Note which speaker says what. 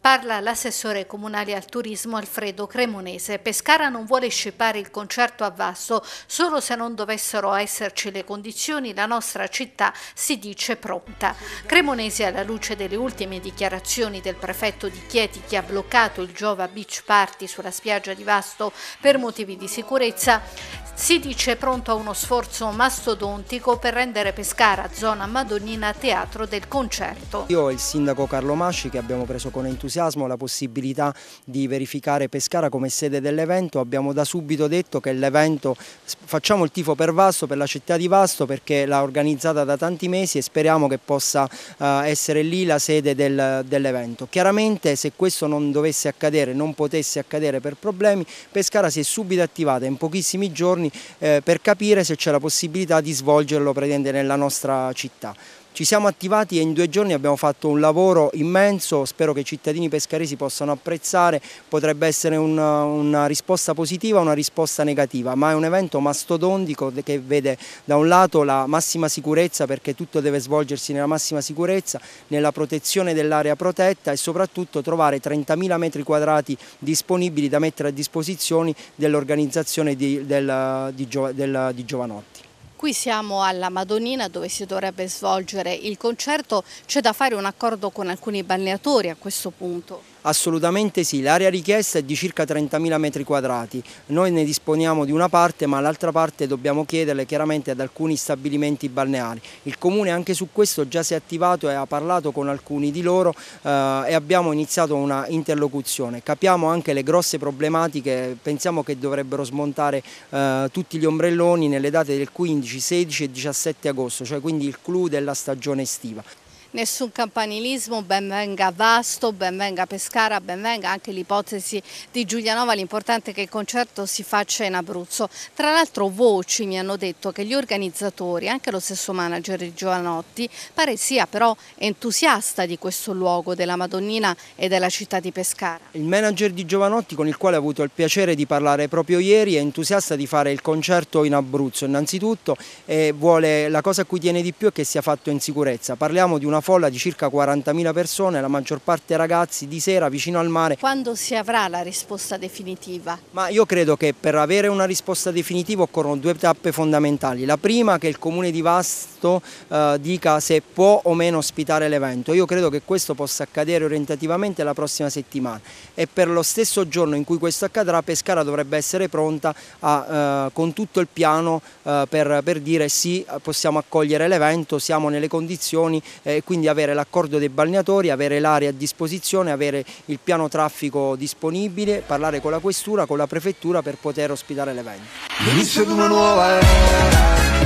Speaker 1: Parla l'assessore comunale al turismo Alfredo Cremonese. Pescara non vuole scippare il concerto a Vasto, solo se non dovessero esserci le condizioni la nostra città si dice pronta. Cremonese alla luce delle ultime dichiarazioni del prefetto di Chieti che ha bloccato il Giova Beach Party sulla spiaggia di Vasto per motivi di sicurezza, si dice pronto a uno sforzo mastodontico per rendere Pescara, zona madonnina, teatro del concerto.
Speaker 2: Io e il sindaco Carlo Masci che abbiamo presentato preso con entusiasmo la possibilità di verificare Pescara come sede dell'evento, abbiamo da subito detto che l'evento, facciamo il tifo per Vasto, per la città di Vasto perché l'ha organizzata da tanti mesi e speriamo che possa eh, essere lì la sede del, dell'evento. Chiaramente se questo non dovesse accadere, non potesse accadere per problemi, Pescara si è subito attivata in pochissimi giorni eh, per capire se c'è la possibilità di svolgerlo nella nostra città. Ci siamo attivati e in due giorni abbiamo fatto un lavoro immenso, spero che i cittadini pescaresi possano apprezzare, potrebbe essere una, una risposta positiva o una risposta negativa, ma è un evento mastodontico che vede da un lato la massima sicurezza perché tutto deve svolgersi nella massima sicurezza, nella protezione dell'area protetta e soprattutto trovare 30.000 metri quadrati disponibili da mettere a disposizione dell'organizzazione di, del, di, del, di Giovanotti.
Speaker 1: Qui siamo alla Madonnina dove si dovrebbe svolgere il concerto, c'è da fare un accordo con alcuni balneatori a questo punto.
Speaker 2: Assolutamente sì, l'area richiesta è di circa 30.000 metri quadrati, noi ne disponiamo di una parte ma l'altra parte dobbiamo chiederle chiaramente ad alcuni stabilimenti balneari. Il Comune anche su questo già si è attivato e ha parlato con alcuni di loro eh, e abbiamo iniziato una interlocuzione. Capiamo anche le grosse problematiche, pensiamo che dovrebbero smontare eh, tutti gli ombrelloni nelle date del 15, 16 e 17 agosto, cioè quindi il clou della stagione estiva
Speaker 1: nessun campanilismo, benvenga Vasto, benvenga Pescara, benvenga anche l'ipotesi di Giulianova, l'importante è che il concerto si faccia in Abruzzo. Tra l'altro voci mi hanno detto che gli organizzatori, anche lo stesso manager di Giovanotti, pare sia però entusiasta di questo luogo, della Madonnina e della città di Pescara.
Speaker 2: Il manager di Giovanotti con il quale ho avuto il piacere di parlare proprio ieri è entusiasta di fare il concerto in Abruzzo innanzitutto e vuole, la cosa a cui tiene di più è che sia fatto in sicurezza. Parliamo di una una folla di circa 40.000 persone, la maggior parte ragazzi, di sera vicino al mare.
Speaker 1: Quando si avrà la risposta definitiva? Ma io
Speaker 2: credo che per avere una risposta definitiva occorrono due tappe fondamentali. La prima che il comune di Vasto eh, dica se può o meno ospitare l'evento. Io credo che questo possa accadere orientativamente la prossima settimana e per lo stesso giorno in cui questo accadrà Pescara dovrebbe essere pronta a, eh, con tutto il piano eh, per, per, dire sì possiamo accogliere l'evento, siamo nelle condizioni eh, e quindi avere l'accordo dei balneatori, avere l'area a disposizione, avere il piano traffico disponibile, parlare con la questura, con la prefettura per poter ospitare l'evento. L'inizio di una nuova era